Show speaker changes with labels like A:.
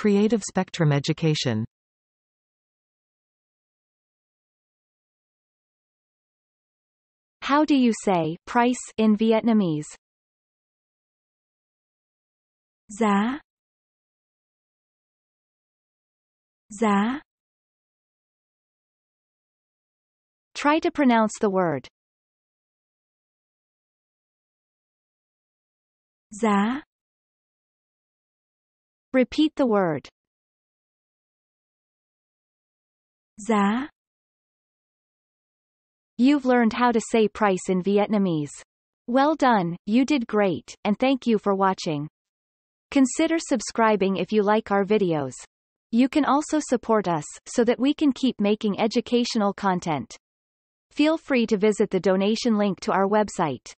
A: Creative Spectrum Education How do you say price in Vietnamese? Giá Giá Try to pronounce the word. Giá Repeat the word. Giá. You've learned how to say price in Vietnamese.
B: Well done, you did great, and thank you for watching. Consider subscribing if you like our videos. You can also support us, so that we can keep
A: making educational content. Feel free to visit the donation link to our website.